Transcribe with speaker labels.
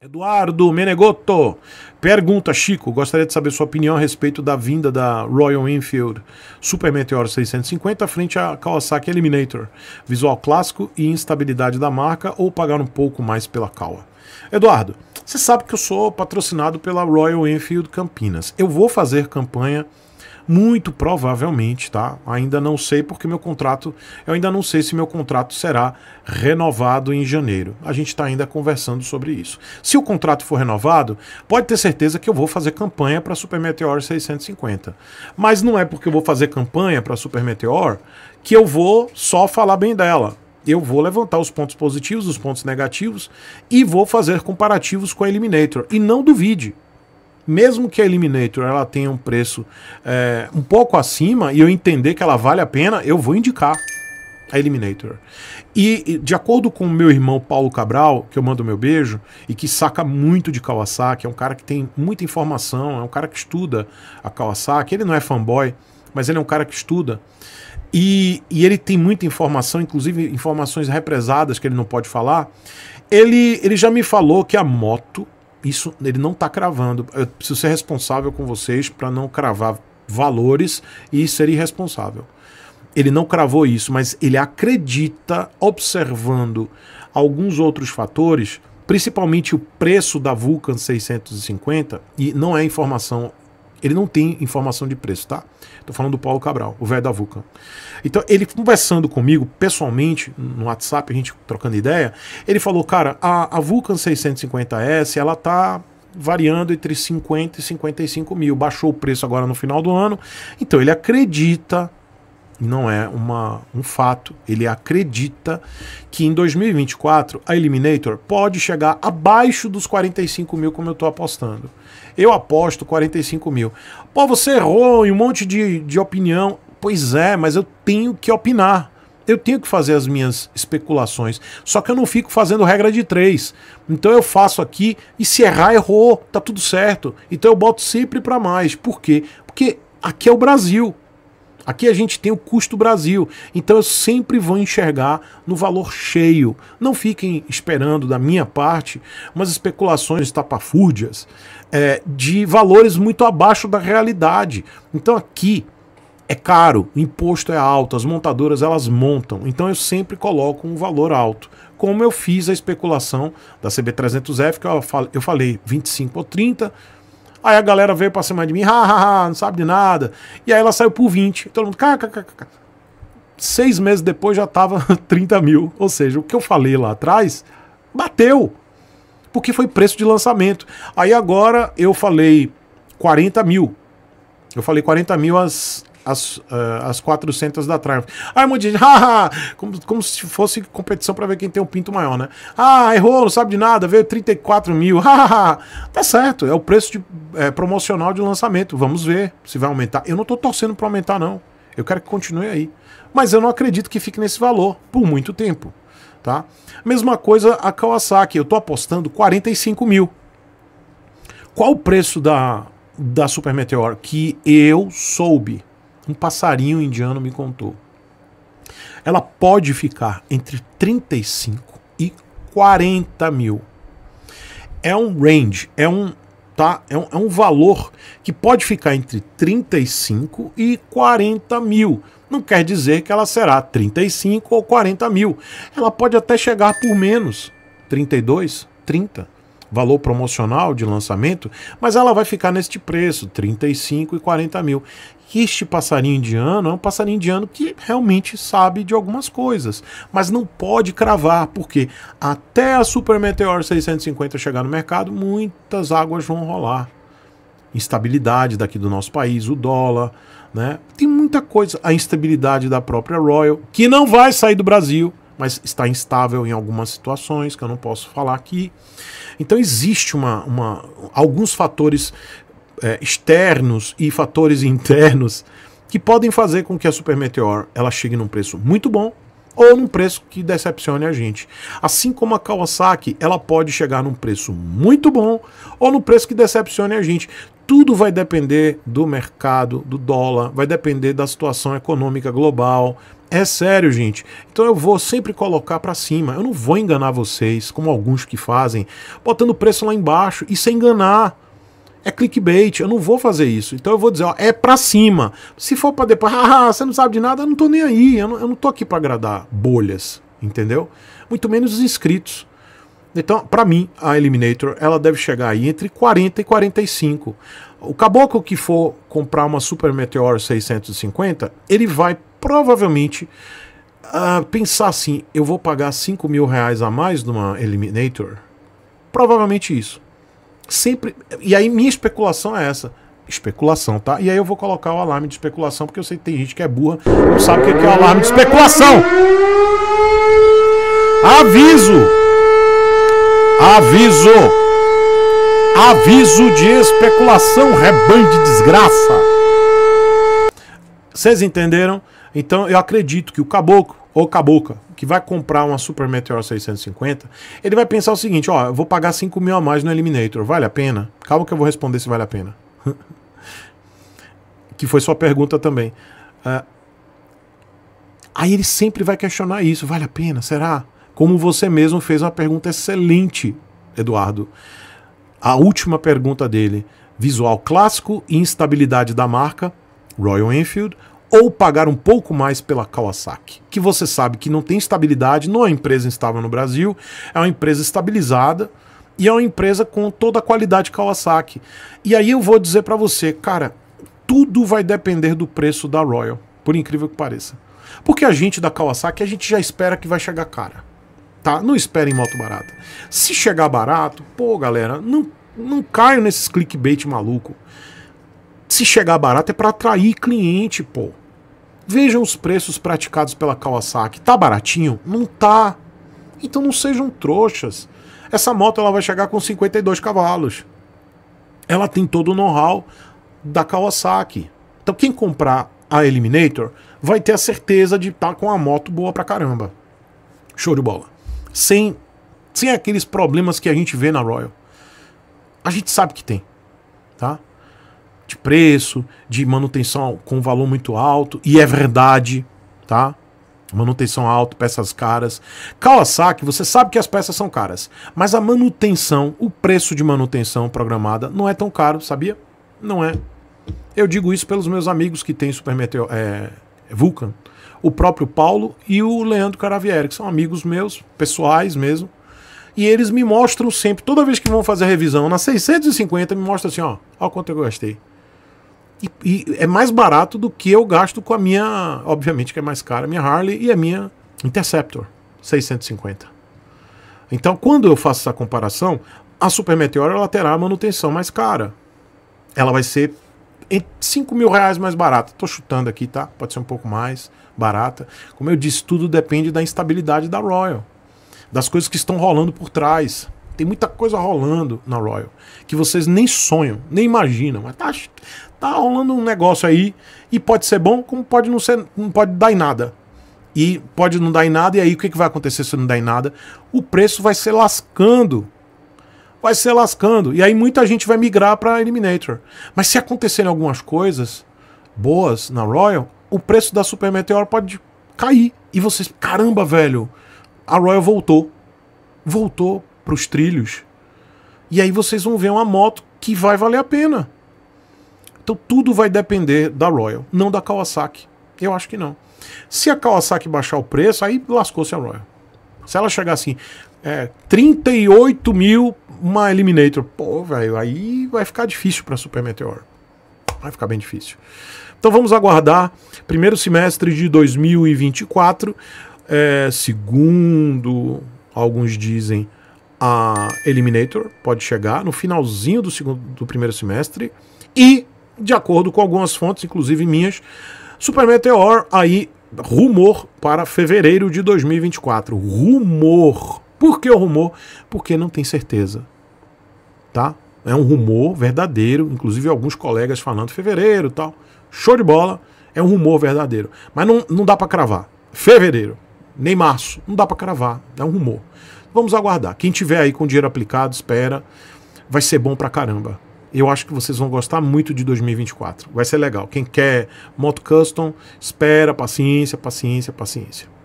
Speaker 1: Eduardo Menegotto pergunta, Chico, gostaria de saber sua opinião a respeito da vinda da Royal Enfield Super Meteor 650 frente à Kawasaki Eliminator, visual clássico e instabilidade da marca ou pagar um pouco mais pela Kawa. Eduardo, você sabe que eu sou patrocinado pela Royal Enfield Campinas. Eu vou fazer campanha muito provavelmente, tá? Ainda não sei porque meu contrato, eu ainda não sei se meu contrato será renovado em janeiro. A gente está ainda conversando sobre isso. Se o contrato for renovado, pode ter certeza que eu vou fazer campanha para Super Meteor 650. Mas não é porque eu vou fazer campanha para Super Meteor que eu vou só falar bem dela eu vou levantar os pontos positivos, os pontos negativos e vou fazer comparativos com a Eliminator. E não duvide, mesmo que a Eliminator ela tenha um preço é, um pouco acima e eu entender que ela vale a pena, eu vou indicar a Eliminator. E de acordo com o meu irmão Paulo Cabral, que eu mando meu beijo e que saca muito de Kawasaki, é um cara que tem muita informação, é um cara que estuda a Kawasaki, ele não é fanboy, mas ele é um cara que estuda e, e ele tem muita informação, inclusive informações represadas que ele não pode falar. Ele, ele já me falou que a moto, isso ele não está cravando. Eu preciso ser responsável com vocês para não cravar valores e ser irresponsável. Ele não cravou isso, mas ele acredita, observando alguns outros fatores, principalmente o preço da Vulcan 650, e não é informação ele não tem informação de preço, tá? Estou falando do Paulo Cabral, o velho da Vulcan. Então, ele conversando comigo pessoalmente no WhatsApp, a gente trocando ideia, ele falou: "Cara, a, a Vulcan 650S, ela tá variando entre 50 e 55 mil. Baixou o preço agora no final do ano. Então ele acredita não é uma, um fato. Ele acredita que em 2024 a Eliminator pode chegar abaixo dos 45 mil, como eu estou apostando. Eu aposto 45 mil. Pô, você errou em um monte de, de opinião. Pois é, mas eu tenho que opinar. Eu tenho que fazer as minhas especulações. Só que eu não fico fazendo regra de três. Então eu faço aqui e se errar, errou, tá tudo certo. Então eu boto sempre para mais. Por quê? Porque aqui é o Brasil. Aqui a gente tem o custo Brasil, então eu sempre vou enxergar no valor cheio. Não fiquem esperando da minha parte umas especulações tapafúrdias é, de valores muito abaixo da realidade. Então aqui é caro, o imposto é alto, as montadoras elas montam, então eu sempre coloco um valor alto. Como eu fiz a especulação da CB300F, que eu falei 25 ou 30, Aí a galera veio pra cima de mim, hahaha, não sabe de nada. E aí ela saiu por 20. Todo mundo, kkkk. Seis meses depois já tava 30 mil. Ou seja, o que eu falei lá atrás bateu. Porque foi preço de lançamento. Aí agora eu falei 40 mil. Eu falei 40 mil as, as, uh, as 400 da Triumph. Aí um monte haha, como, como se fosse competição para ver quem tem um pinto maior, né? Ah, errou, é não sabe de nada, veio 34 mil, haha. tá certo, é o preço de, é, promocional de lançamento, vamos ver se vai aumentar. Eu não tô torcendo para aumentar, não. Eu quero que continue aí. Mas eu não acredito que fique nesse valor por muito tempo, tá? Mesma coisa a Kawasaki, eu tô apostando 45 mil. Qual o preço da, da Super Meteor que eu soube? um passarinho indiano me contou. Ela pode ficar entre 35 e 40 mil. É um range, é um, tá? É um, é um valor que pode ficar entre 35 e 40 mil. Não quer dizer que ela será 35 ou 40 mil. Ela pode até chegar por menos, 32, 30 valor promocional de lançamento, mas ela vai ficar neste preço, 35 e 40 mil. Este passarinho indiano é um passarinho indiano que realmente sabe de algumas coisas, mas não pode cravar, porque até a Super Meteor 650 chegar no mercado, muitas águas vão rolar. Instabilidade daqui do nosso país, o dólar, né? Tem muita coisa. A instabilidade da própria Royal, que não vai sair do Brasil mas está instável em algumas situações que eu não posso falar aqui. Então existe uma, uma alguns fatores é, externos e fatores internos que podem fazer com que a Super Meteor ela chegue num preço muito bom ou num preço que decepcione a gente. Assim como a Kawasaki, ela pode chegar num preço muito bom ou num preço que decepcione a gente tudo vai depender do mercado, do dólar, vai depender da situação econômica global. É sério, gente. Então eu vou sempre colocar para cima. Eu não vou enganar vocês, como alguns que fazem, botando preço lá embaixo. e sem enganar. É clickbait. Eu não vou fazer isso. Então eu vou dizer, ó, é para cima. Se for para depois, ah, você não sabe de nada, eu não tô nem aí. Eu não, eu não tô aqui para agradar bolhas, entendeu? Muito menos os inscritos. Então, para mim, a Eliminator ela deve chegar aí entre 40 e 45. O caboclo que for comprar uma Super Meteor 650, ele vai provavelmente uh, pensar assim: eu vou pagar 5 mil reais a mais numa Eliminator? Provavelmente isso. Sempre. E aí, minha especulação é essa especulação, tá? E aí eu vou colocar o alarme de especulação, porque eu sei que tem gente que é burra, não sabe o que é o alarme de especulação. Aviso! Aviso! Aviso de especulação, rebanho de desgraça. Vocês entenderam? Então eu acredito que o caboclo ou cabocla que vai comprar uma Super Meteor 650, ele vai pensar o seguinte: ó, eu vou pagar 5 mil a mais no Eliminator, vale a pena? Calma que eu vou responder se vale a pena. que foi sua pergunta também. Uh, aí ele sempre vai questionar isso: vale a pena? Será? Como você mesmo fez uma pergunta excelente, Eduardo. A última pergunta dele: visual clássico e instabilidade da marca Royal Enfield ou pagar um pouco mais pela Kawasaki, que você sabe que não tem estabilidade, não é uma empresa instável no Brasil, é uma empresa estabilizada e é uma empresa com toda a qualidade Kawasaki. E aí eu vou dizer para você, cara, tudo vai depender do preço da Royal, por incrível que pareça. Porque a gente da Kawasaki, a gente já espera que vai chegar cara. Tá? Não esperem moto barata. Se chegar barato, pô, galera, não, não caio nesses clickbait maluco. Se chegar barato é para atrair cliente, pô. Vejam os preços praticados pela Kawasaki. Tá baratinho? Não tá. Então não sejam trouxas. Essa moto ela vai chegar com 52 cavalos. Ela tem todo o know-how da Kawasaki. Então quem comprar a Eliminator vai ter a certeza de estar tá com a moto boa pra caramba. Show de bola sem, sem aqueles problemas que a gente vê na Royal. A gente sabe que tem, tá? De preço, de manutenção com valor muito alto, e é verdade, tá? Manutenção alta, peças caras. Kawasaki, você sabe que as peças são caras, mas a manutenção, o preço de manutenção programada não é tão caro, sabia? Não é. Eu digo isso pelos meus amigos que têm Super Meteor, é, Vulcan o próprio Paulo e o Leandro Caravieri, que são amigos meus, pessoais mesmo. E eles me mostram sempre, toda vez que vão fazer a revisão, na 650, me mostra assim, ó, ó quanto eu gastei. E, e, é mais barato do que eu gasto com a minha, obviamente que é mais cara, a minha Harley e a minha Interceptor 650. Então, quando eu faço essa comparação, a Super Meteor ela terá a manutenção mais cara. Ela vai ser 5 mil reais mais barata. Estou chutando aqui, tá? Pode ser um pouco mais barata. Como eu disse, tudo depende da instabilidade da Royal, das coisas que estão rolando por trás. Tem muita coisa rolando na Royal que vocês nem sonham, nem imaginam. Mas tá, tá rolando um negócio aí e pode ser bom, como pode não ser, não pode dar em nada. E pode não dar em nada, e aí o que, que vai acontecer se não der em nada? O preço vai ser lascando vai se lascando. E aí muita gente vai migrar para Eliminator. Mas se acontecerem algumas coisas boas na Royal, o preço da Super Meteor pode cair. E vocês, caramba, velho, a Royal voltou. Voltou para os trilhos. E aí vocês vão ver uma moto que vai valer a pena. Então tudo vai depender da Royal, não da Kawasaki. Eu acho que não. Se a Kawasaki baixar o preço, aí lascou-se a Royal. Se ela chegar assim, é, 38 mil uma Eliminator. Pô, velho, aí vai ficar difícil para Super Meteor. Vai ficar bem difícil. Então vamos aguardar. Primeiro semestre de 2024. É, segundo alguns dizem, a Eliminator pode chegar no finalzinho do, segundo, do primeiro semestre. E, de acordo com algumas fontes, inclusive minhas, Super Meteor aí rumor para fevereiro de 2024. Rumor. Por que o rumor? Porque não tem certeza. Tá? É um rumor verdadeiro, inclusive alguns colegas falando fevereiro tal. Show de bola, é um rumor verdadeiro. Mas não, não dá para cravar. Fevereiro, nem março, não dá para cravar, é um rumor. Vamos aguardar. Quem tiver aí com dinheiro aplicado, espera. Vai ser bom pra caramba. Eu acho que vocês vão gostar muito de 2024. Vai ser legal. Quem quer moto custom, espera, paciência, paciência, paciência.